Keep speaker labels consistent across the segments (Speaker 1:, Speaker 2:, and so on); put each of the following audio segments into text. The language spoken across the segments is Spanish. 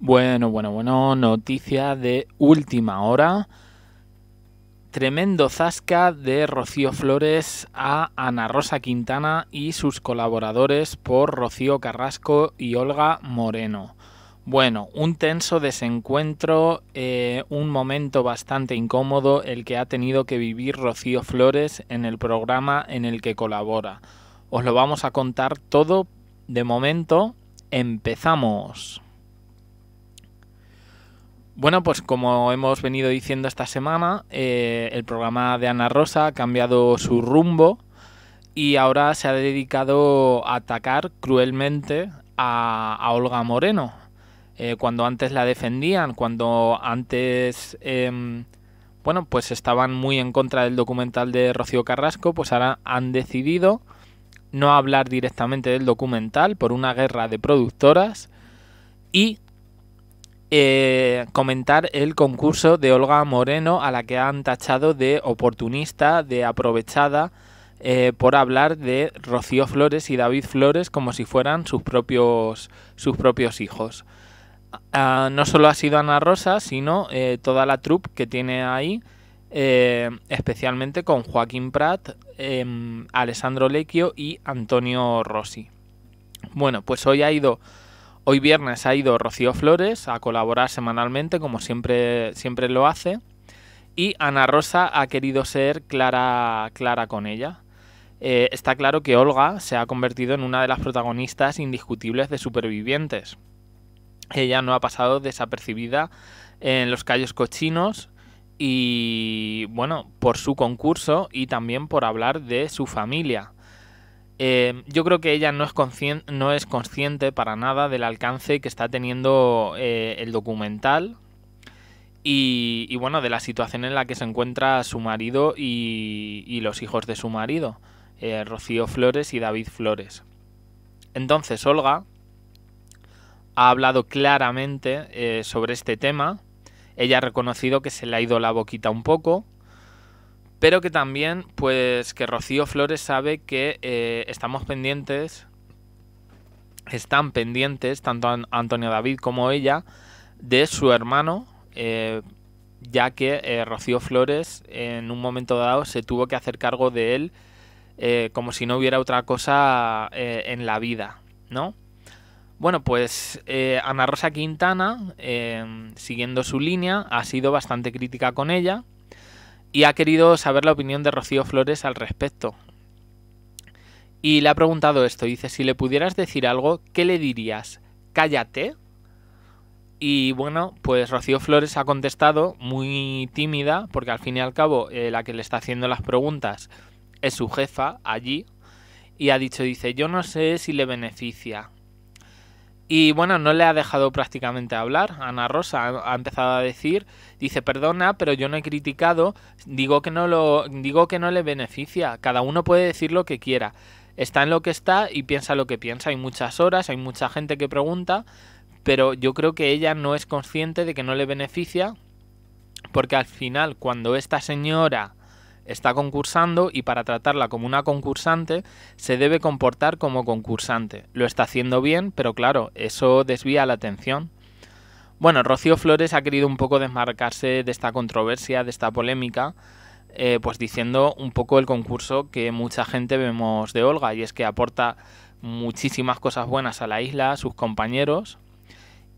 Speaker 1: Bueno, bueno, bueno, noticia de última hora. Tremendo zasca de Rocío Flores a Ana Rosa Quintana y sus colaboradores por Rocío Carrasco y Olga Moreno. Bueno, un tenso desencuentro, eh, un momento bastante incómodo el que ha tenido que vivir Rocío Flores en el programa en el que colabora. Os lo vamos a contar todo de momento. Empezamos. Bueno, pues como hemos venido diciendo esta semana, eh, el programa de Ana Rosa ha cambiado su rumbo y ahora se ha dedicado a atacar cruelmente a, Olga Moreno. Eh, cuando antes la defendían, cuando antes, em, bueno, pues estaban muy en contra del documental de Rocío Carrasco, pues ahora han decidido no hablar directamente del documental por una guerra de productoras y eh, comentar el concurso de Olga Moreno, a la que han tachado de oportunista, de aprovechada, eh, por hablar de Rocío Flores y David Flores como si fueran sus propios, sus propios hijos. Ah, no solo ha sido Ana Rosa, sino eh, toda la troupe que tiene ahí, especialmente con Joaquín Prat, em, Alessandro Lecchio y Antonio Rossi. Bueno, pues hoy ha ido Hoy viernes ha ido Rocío Flores a colaborar semanalmente, como siempre, siempre lo hace. Y Ana Rosa ha querido ser clara, clara con ella. Eh, está claro que Olga se ha convertido en una de las protagonistas indiscutibles de Supervivientes. Ella no ha pasado desapercibida en los callos cochinos y, bueno, por su concurso y también por hablar de su familia. Eh, yo creo que ella no es, consciente, no es consciente para nada del alcance que está teniendo eh, el documental y, bueno, de la situación en la que se encuentra su marido y, los hijos de su marido, eh, Rocío Flores y David Flores. Entonces, Olga ha hablado claramente sobre este tema. Ella ha reconocido que se le ha ido la boquita un poco, pero que también, pues, que Rocío Flores sabe que eh, estamos pendientes, están pendientes, tanto Antonio David como ella, de su hermano, eh, ya que eh, Rocío Flores en un momento dado se tuvo que hacer cargo de él como si no hubiera otra cosa en la vida, ¿no? Bueno, pues Ana Rosa Quintana, siguiendo su línea, ha sido bastante crítica con ella y ha querido saber la opinión de Rocío Flores al respecto. Y le ha preguntado esto, dice, si le pudieras decir algo, ¿qué le dirías? Cállate. Y bueno, pues Rocío Flores ha contestado muy tímida, porque al fin y al cabo eh, la que le está haciendo las preguntas es su jefa allí, y ha dicho, dice, yo no sé si le beneficia, y bueno, no le ha dejado prácticamente hablar. Ana Rosa ha empezado a decir, dice, perdona, pero yo no he criticado, digo que no lo, digo que no le beneficia. Cada uno puede decir lo que quiera. Está en lo que está y piensa lo que piensa. Hay muchas horas, hay mucha gente que pregunta, pero yo creo que ella no es consciente de que no le beneficia, porque al final, cuando esta señora está concursando y para tratarla como una concursante se debe comportar como concursante. Lo está haciendo bien, pero claro, eso desvía la atención. Bueno, Rocío Flores ha querido un poco desmarcarse de esta controversia, de esta polémica, eh, pues diciendo un poco el concurso que mucha gente vemos de Olga, y es que aporta muchísimas cosas buenas a la isla, a sus compañeros,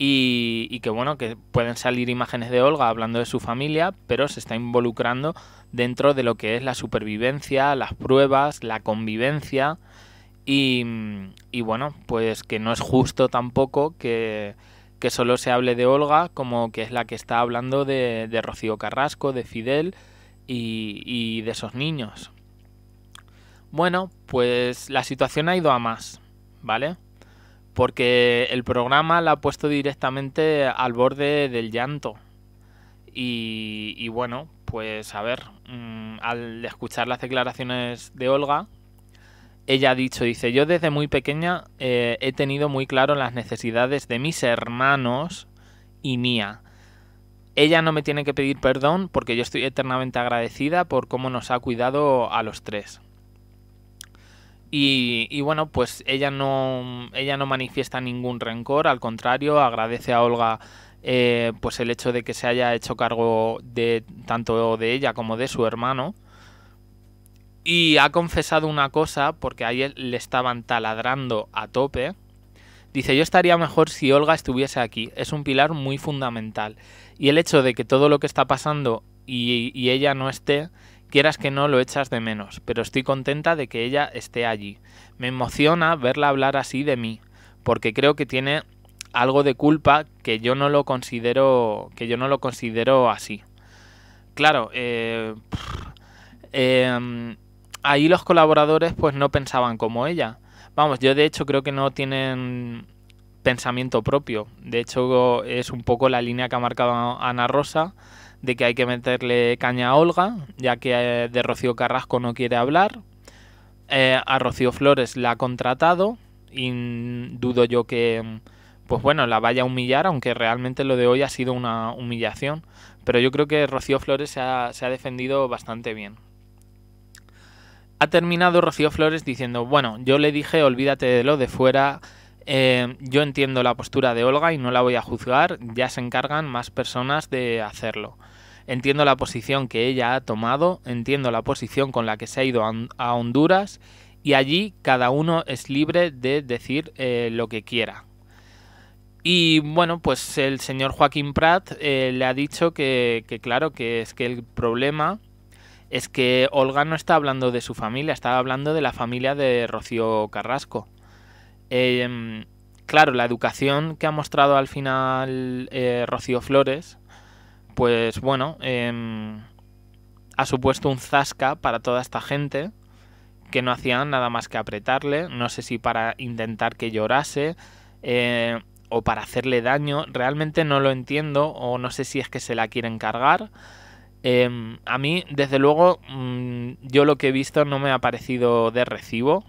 Speaker 1: y, que bueno, que pueden salir imágenes de Olga hablando de su familia, pero se está involucrando dentro de lo que es la supervivencia, las pruebas, la convivencia y, y bueno, pues que no es justo tampoco que, que, solo se hable de Olga como que es la que está hablando de, de Rocío Carrasco, de Fidel y, y de esos niños. Bueno, pues la situación ha ido a más, ¿vale? porque el programa la ha puesto directamente al borde del llanto. Y, bueno, pues a ver, mm, al escuchar las declaraciones de Olga, ella ha dicho, dice, yo desde muy pequeña eh, he tenido muy claro las necesidades de mis hermanos y mía. Ella no me tiene que pedir perdón porque yo estoy eternamente agradecida por cómo nos ha cuidado a los tres. Y, bueno, pues ella no, ella no manifiesta ningún rencor, al contrario, agradece a Olga eh, pues el hecho de que se haya hecho cargo de tanto de ella como de su hermano. Y ha confesado una cosa, porque ahí le estaban taladrando a tope. Dice, yo estaría mejor si Olga estuviese aquí. Es un pilar muy fundamental. Y el hecho de que todo lo que está pasando y ella no esté Quieras que no, lo echas de menos, pero estoy contenta de que ella esté allí. Me emociona verla hablar así de mí, porque creo que tiene algo de culpa que yo no lo considero, que yo no lo considero así. Claro, eh, em, ahí los colaboradores pues no pensaban como ella. Vamos, yo de hecho creo que no tienen pensamiento propio. De hecho es un poco la línea que ha marcado Ana Rosa de que hay que meterle caña a Olga, ya que eh, de Rocío Carrasco no quiere hablar. Eh, a Rocío Flores la ha contratado y dudo yo que, mm, pues bueno, la vaya a humillar, aunque realmente lo de hoy ha sido una humillación. Pero yo creo que Rocío Flores se ha, se ha defendido bastante bien. Ha terminado Rocío Flores diciendo, bueno, yo le dije olvídate de lo de fuera, eh, yo entiendo la postura de Olga y no la voy a juzgar, ya se encargan más personas de hacerlo. Entiendo la posición que ella ha tomado, entiendo la posición con la que se ha ido a Honduras y allí cada uno es libre de decir eh, lo que quiera. Y bueno, pues el señor Joaquín Prat eh, le ha dicho que, que claro, que es que el problema es que Olga no está hablando de su familia, está hablando de la familia de Rocío Carrasco. Em, claro, la educación que ha mostrado al final eh, Rocío Flores, pues bueno, em, ha supuesto un zasca para toda esta gente que no hacían nada más que apretarle, no sé si para intentar que llorase eh, o para hacerle daño, realmente no lo entiendo o no sé si es que se la quieren cargar. Em, a mí, desde luego, mm, yo lo que he visto no me ha parecido de recibo,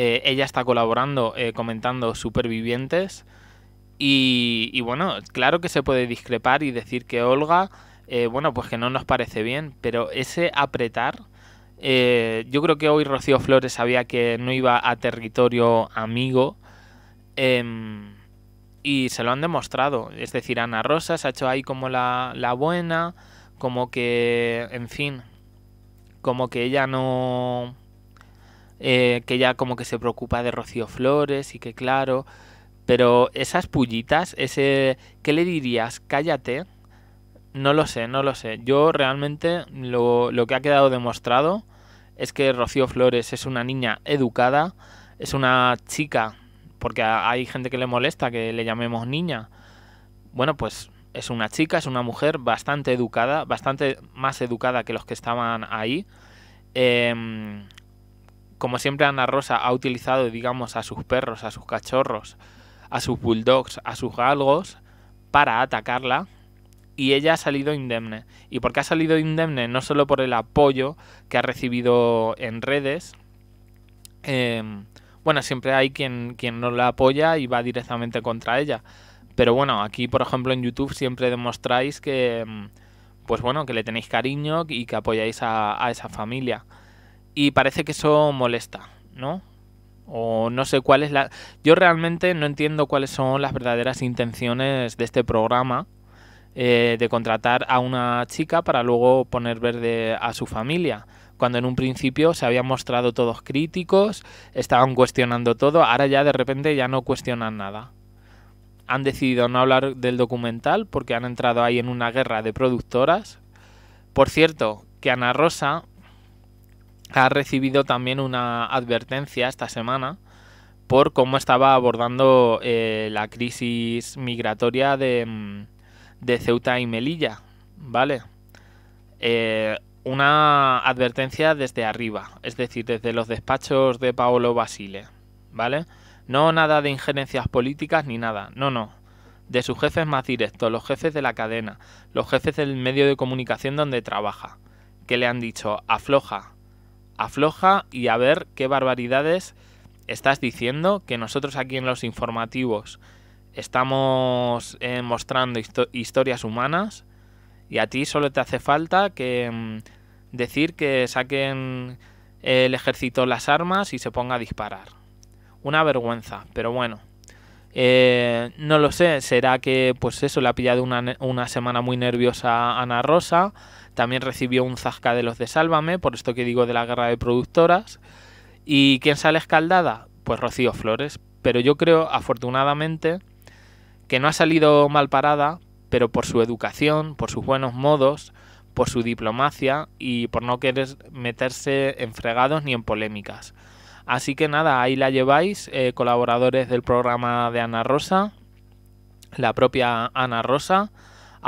Speaker 1: eh, ella está colaborando, eh, comentando Supervivientes. Y, bueno, claro que se puede discrepar y decir que Olga, eh, bueno, pues que no nos parece bien, pero ese apretar, yo creo que hoy Rocío Flores sabía que no iba a territorio amigo em, y se lo han demostrado. Es decir, Ana Rosa se ha hecho ahí como la, la buena, como que, en fin, como que ella no, eh, que ya como que se preocupa de Rocío Flores y que claro, pero esas pullitas, ese, ¿qué le dirías? Cállate, no lo sé, no lo sé. Yo realmente lo, lo que ha quedado demostrado es que Rocío Flores es una niña educada, es una chica, porque hay gente que le molesta que le llamemos niña. Bueno, pues es una chica, es una mujer bastante educada, bastante más educada que los que estaban ahí. Eh, como siempre, Ana Rosa ha utilizado, digamos, a sus perros, a sus cachorros, a sus bulldogs, a sus galgos, para atacarla. Y ella ha salido indemne. ¿Y porque ha salido indemne? No solo por el apoyo que ha recibido en redes. Em, bueno, siempre hay quien, quien no la apoya y va directamente contra ella. Pero bueno, aquí, por ejemplo, en YouTube siempre demostráis que, em, pues bueno, que le tenéis cariño y que apoyáis a, a esa familia y parece que eso molesta, ¿no? O no sé cuál es la... Yo realmente no entiendo cuáles son las verdaderas intenciones de este programa eh, de contratar a una chica para luego poner verde a su familia cuando en un principio se habían mostrado todos críticos, estaban cuestionando todo, ahora ya de repente ya no cuestionan nada. Han decidido no hablar del documental porque han entrado ahí en una guerra de productoras. Por cierto, que Ana Rosa ha recibido también una advertencia esta semana por cómo estaba abordando eh, la crisis migratoria mm, de, Ceuta y Melilla, ¿vale? Eh, una advertencia desde arriba, es decir, desde los despachos de Paolo Basile, ¿vale? No nada de injerencias políticas ni nada, no, no. De sus jefes más directos, los jefes de la cadena, los jefes del medio de comunicación donde trabaja, que le han dicho afloja, afloja y a ver qué barbaridades estás diciendo, que nosotros aquí en los informativos estamos eh, mostrando historias humanas y a ti solo te hace falta que mm, decir que saquen el ejército las armas y se ponga a disparar. Una vergüenza, pero bueno. Eh, no lo sé, será que pues eso le ha pillado una, una semana muy nerviosa a Ana Rosa, también recibió un zasca de los de Sálvame, por esto que digo de la guerra de productoras. ¿Y quién sale escaldada? Pues Rocío Flores. Pero yo creo, afortunadamente, que no ha salido mal parada, pero por su educación, por sus buenos modos, por su diplomacia y por no querer meterse en fregados ni en polémicas. Así que nada, ahí la lleváis, eh, colaboradores del programa de Ana Rosa, la propia Ana Rosa,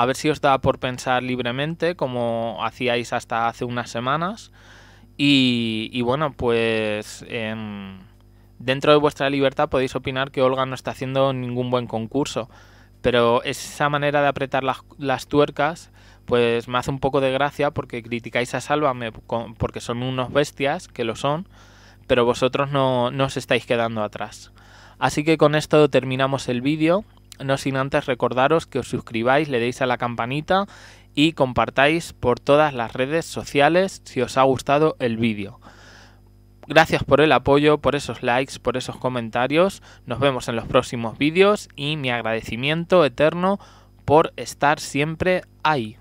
Speaker 1: a ver si os da por pensar libremente, como hacíais hasta hace unas semanas. Y, bueno, pues dentro de vuestra libertad podéis opinar que Olga no está haciendo ningún buen concurso. Pero esa manera de apretar las, tuercas, pues me hace un poco de gracia porque criticáis a Sálvame porque son unos bestias, que lo son, pero vosotros no os estáis quedando atrás. Así que con esto terminamos el vídeo no sin antes recordaros que os suscribáis, le deis a la campanita y compartáis por todas las redes sociales si os ha gustado el vídeo. Gracias por el apoyo, por esos likes, por esos comentarios. Nos vemos en los próximos vídeos y mi agradecimiento eterno por estar siempre ahí.